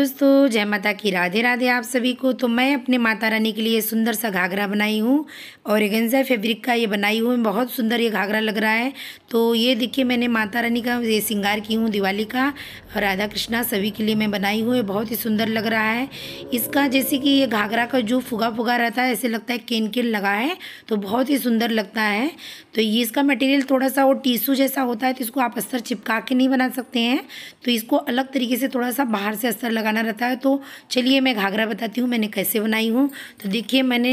दोस्तों जय माता की राधे राधे आप सभी को तो मैं अपने माता रानी के लिए सुंदर सा घाघरा बनाई हूँ और एगेंजा फैब्रिक का ये बनाई हूँ बहुत सुंदर ये घाघरा लग रहा है तो ये देखिए मैंने माता रानी का ये श्रृंगार की हूँ दिवाली का और राधा कृष्णा सभी के लिए मैं बनाई हूँ ये बहुत ही सुंदर लग रहा है इसका जैसे कि ये घाघरा का जो फुगा फुगा रहता है ऐसे लगता है केन केन लगा है तो बहुत ही सुंदर लगता है तो ये इसका मटेरियल थोड़ा सा वो टीसू जैसा होता है तो इसको आप अस्तर चिपका के नहीं बना सकते हैं तो इसको अलग तरीके से थोड़ा सा बाहर से अस्तर लगा लगाना रहता है तो चलिए मैं घाघरा बताती हूँ मैंने कैसे बनाई हूँ तो देखिए मैंने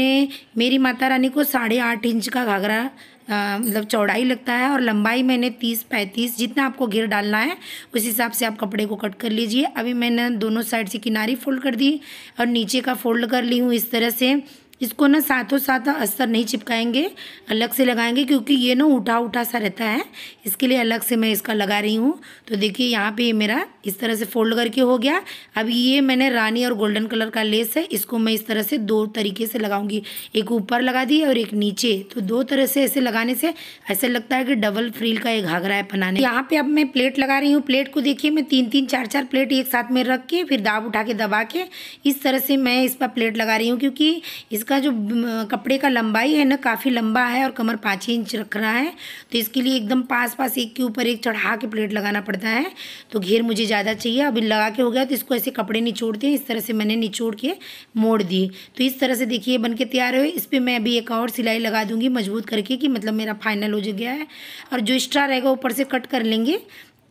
मेरी माता रानी को साढ़े आठ इंच का घाघरा मतलब चौड़ाई लगता है और लंबाई मैंने तीस पैंतीस जितना आपको घेर डालना है उस हिसाब से आप कपड़े को कट कर लीजिए अभी मैंने दोनों साइड से किनारी फोल्ड कर दी और नीचे का फोल्ड कर ली हूँ इस तरह से इसको ना साथों साथ अस्तर नहीं चिपकाएंगे अलग से लगाएंगे क्योंकि ये ना उठा उठा सा रहता है इसके लिए अलग से मैं इसका लगा रही हूँ तो देखिए यहाँ पे ये मेरा इस तरह से फोल्ड करके हो गया अब ये मैंने रानी और गोल्डन कलर का लेस है इसको मैं इस तरह से दो तरीके से लगाऊंगी एक ऊपर लगा दी और एक नीचे तो दो तरह से ऐसे लगाने से ऐसा लगता है कि डबल फ्रील का एक घाघरा है बनाने यहाँ पे अब मैं प्लेट लगा रही हूँ प्लेट को देखिए मैं तीन तीन चार चार प्लेट एक साथ में रख के फिर दाब उठा के दबा के इस तरह से मैं इस पर प्लेट लगा रही हूँ क्योंकि इस इसका जो कपड़े का लंबाई है ना काफ़ी लंबा है और कमर पाँच इंच रख रहा है तो इसके लिए एकदम पास पास एक के ऊपर एक चढ़ा के प्लेट लगाना पड़ता है तो घेर मुझे ज़्यादा चाहिए अभी लगा के हो गया तो इसको ऐसे कपड़े निचोड़ते हैं इस तरह से मैंने निचोड़ के मोड़ दिए तो इस तरह से देखिए बन के तैयार हुए इस पर मैं अभी एक और सिलाई लगा दूँगी मजबूत करके कि मतलब मेरा फाइनल हो गया है और जो एक्स्ट्रा रहेगा ऊपर से कट कर लेंगे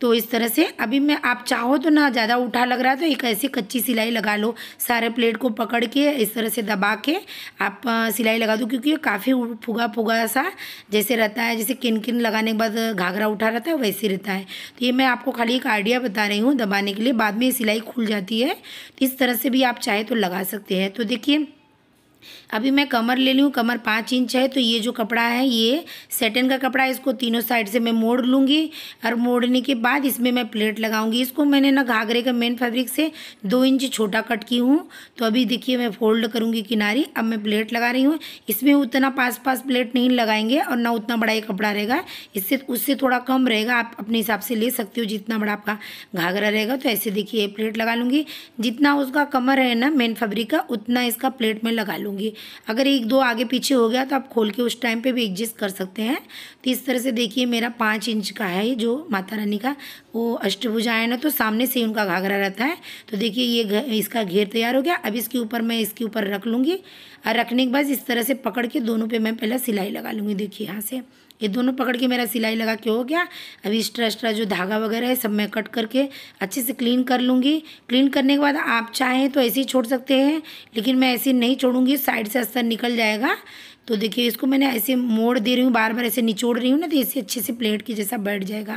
तो इस तरह से अभी मैं आप चाहो तो ना ज़्यादा उठा लग रहा है तो एक ऐसी कच्ची सिलाई लगा लो सारे प्लेट को पकड़ के इस तरह से दबा के आप सिलाई लगा दो क्योंकि ये काफ़ी फुगा फुगा सा जैसे रहता है जैसे किन किन लगाने के बाद घाघरा उठा रहता है वैसे रहता है तो ये मैं आपको खाली एक आइडिया बता रही हूँ दबाने के लिए बाद में ये सिलाई खुल जाती है इस तरह से भी आप चाहे तो लगा सकते हैं तो देखिए अभी मैं कमर ले ली हूँ कमर पाँच इंच है तो ये जो कपड़ा है ये सेटन का कपड़ा है इसको तीनों साइड से मैं मोड़ लूँगी और मोड़ने के बाद इसमें मैं प्लेट लगाऊंगी इसको मैंने ना घाघरे का मेन फैब्रिक से दो इंच छोटा कट की हूँ तो अभी देखिए मैं फोल्ड करूँगी किनारी अब मैं प्लेट लगा रही हूँ इसमें उतना पास पास प्लेट नहीं लगाएंगे और ना उतना बड़ा ये कपड़ा रहेगा इससे उससे थोड़ा कम रहेगा आप अपने हिसाब से ले सकते हो जितना बड़ा आपका घाघरा रहेगा तो ऐसे देखिए प्लेट लगा लूँगी जितना उसका कमर है ना मेन फैब्रिक का उतना इसका प्लेट में लगा लूँगी लूँगी अगर एक दो आगे पीछे हो गया तो आप खोल के उस टाइम पे भी एडजस्ट कर सकते हैं तो इस तरह से देखिए मेरा पाँच इंच का है जो माता रानी का वो अष्टभुजा है ना तो सामने से उनका घाघरा रहता है तो देखिए ये इसका घेर तैयार हो गया अब इसके ऊपर मैं इसके ऊपर रख लूँगी और रखने के बाद इस तरह से पकड़ के दोनों पर मैं पहले सिलाई लगा लूँगी देखिए यहाँ से ये दोनों पकड़ के मेरा सिलाई लगा के हो गया अभी एक्स्ट्रा एक्स्ट्रा जो धागा वगैरह है सब मैं कट करके अच्छे से क्लीन कर लूँगी क्लीन करने के बाद आप चाहें तो ऐसे ही छोड़ सकते हैं लेकिन मैं ऐसे नहीं छोड़ूंगी साइड से अस्तर निकल जाएगा तो देखिए इसको मैंने ऐसे मोड़ दे रही हूँ बार बार ऐसे निचोड़ रही हूँ ना तो इसे अच्छे से प्लेट के जैसा बैठ जाएगा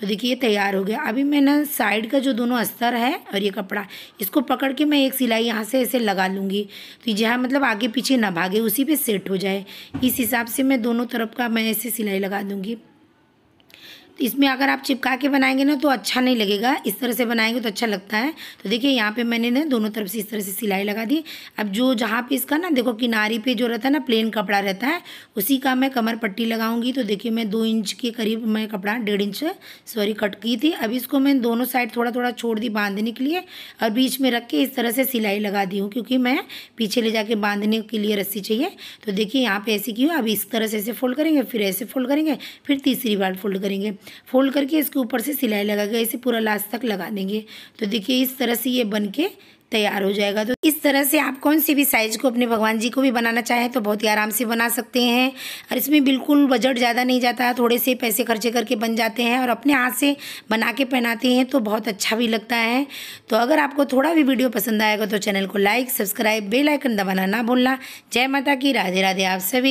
तो देखिए ये तैयार हो गया अभी मैं न साइड का जो दोनों अस्तर है और ये कपड़ा इसको पकड़ के मैं एक सिलाई यहाँ से ऐसे लगा लूँगी तो जहाँ मतलब आगे पीछे ना भागे उसी पर सेट हो जाए इस हिसाब से मैं दोनों तरफ का मैं ऐसे सिलाई लगा दूँगी इसमें अगर आप चिपका के बनाएंगे ना तो अच्छा नहीं लगेगा इस तरह से बनाएंगे तो अच्छा लगता है तो देखिए यहाँ पे मैंने ना दोनों तरफ से इस तरह से सिलाई लगा दी अब जो जहाँ पे इसका ना देखो किनारी पे जो रहता है ना प्लेन कपड़ा रहता है उसी का मैं कमर पट्टी लगाऊंगी तो देखिए मैं दो इंच के करीब मैं कपड़ा डेढ़ इंच सॉरी कट की थी अब इसको मैं दोनों साइड थोड़ा थोड़ा छोड़ दी बांधने के लिए और बीच में रख के इस तरह से सिलाई लगा दी हूँ क्योंकि मैं पीछे ले जाके बांधने के लिए रस्सी चाहिए तो देखिए यहाँ पे ऐसे की अब इस तरह से ऐसे फोल्ड करेंगे फिर ऐसे फोल्ड करेंगे फिर तीसरी बार फोल्ड करेंगे फोल्ड करके इसके ऊपर से सिलाई लगा के इसे पूरा लास्ट तक लगा देंगे तो देखिए इस तरह से ये बन के तैयार हो जाएगा तो इस तरह से आप कौन से भी साइज़ को अपने भगवान जी को भी बनाना चाहें तो बहुत ही आराम से बना सकते हैं और इसमें बिल्कुल बजट ज़्यादा नहीं जाता थोड़े से पैसे खर्चे करके बन जाते हैं और अपने हाथ से बना के पहनाते हैं तो बहुत अच्छा भी लगता है तो अगर आपको थोड़ा भी वीडियो पसंद आएगा तो चैनल को लाइक सब्सक्राइब बेलाइकन दबाना ना भूलना जय माता की राधे राधे आप सभी